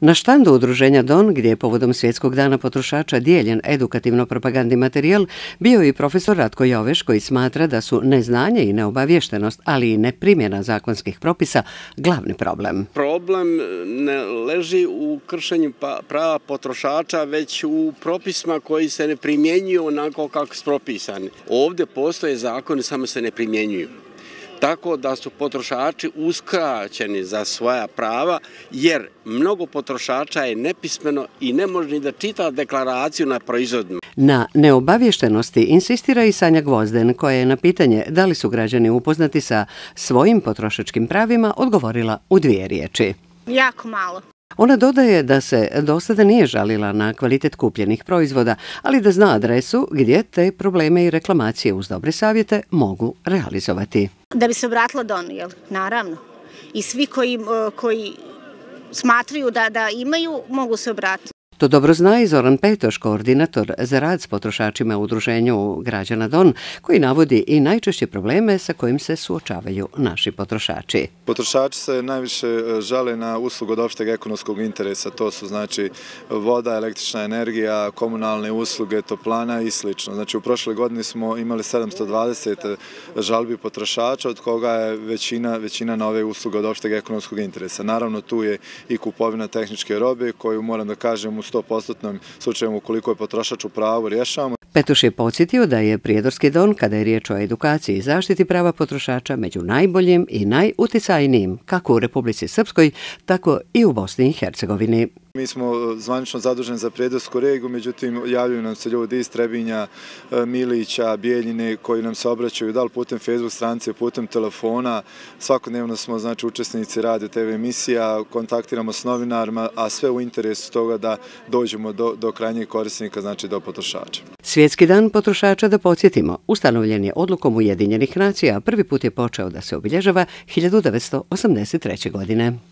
Na štandu udruženja DON, gdje je povodom Svjetskog dana potrošača dijeljen edukativno-propagandni materijal, bio je i profesor Ratko Joveš koji smatra da su neznanje i neobavještenost, ali i neprimjena zakonskih propisa, glavni problem. Problem ne leži u kršenju pa, prava potrošača, već u propisma koji se ne primjenjuju onako kako su propisani. Ovdje postoje zakoni, samo se ne primjenjuju tako da su potrošači uskraćeni za svoja prava, jer mnogo potrošača je nepismeno i ne može ni da čita deklaraciju na proizvodima. Na neobavještenosti insistira i Sanja Gvozden, koja je na pitanje da li su građani upoznati sa svojim potrošačkim pravima odgovorila u dvije riječi. Jako malo. Ona dodaje da se do sada nije žalila na kvalitet kupljenih proizvoda, ali da zna adresu gdje te probleme i reklamacije uz dobre savjete mogu realizovati. Da bi se obratila Donu, jel? Naravno. I svi koji, koji smatraju da, da imaju, mogu se obratiti. To dobro zna i Zoran Petoš, koordinator za rad s potrošačima u udruženju Građana Don, koji navodi i najčešće probleme sa kojim se suočavaju naši potrošači. Potrošači se najviše e, žale na uslugu od opšteg ekonomskog interesa. To su znači voda, električna energija, komunalne usluge, toplana i sl. Znači u prošle godine smo imali 720 e, žalbi potrošača, od koga je većina većina nove usluge od opšteg ekonomskog interesa. Naravno tu je i kupovina tehničke robe koju moram da kažem u 100% slučajem ukoliko je potrošač u pravu rješavamo. Petuš je podsjetio da je Prijedorski don, kada je riječ o edukaciji i zaštiti prava potrošača, među najboljim i najuticajnijim kako u Republici Srpskoj, tako i u Bosni i Hercegovini. Mi smo e, zvanično zaduženi za predvorsku regu, međutim javljaju nam se ljudi iz Trebinja, e, Milića, Bijeljine koji nam se obraćaju da li putem Facebook stranice, putem telefona. Svakodnevno smo znači, učesnici rade TV emisija, kontaktiramo s novinarima, a sve u interesu toga da dođemo do krajnjeg korisnika, znači do potrošača. Svjetski dan potrošača da podsjetimo. Ustanovljen je odlukom Ujedinjenih nacija, prvi put je počeo da se obilježava 1983. godine.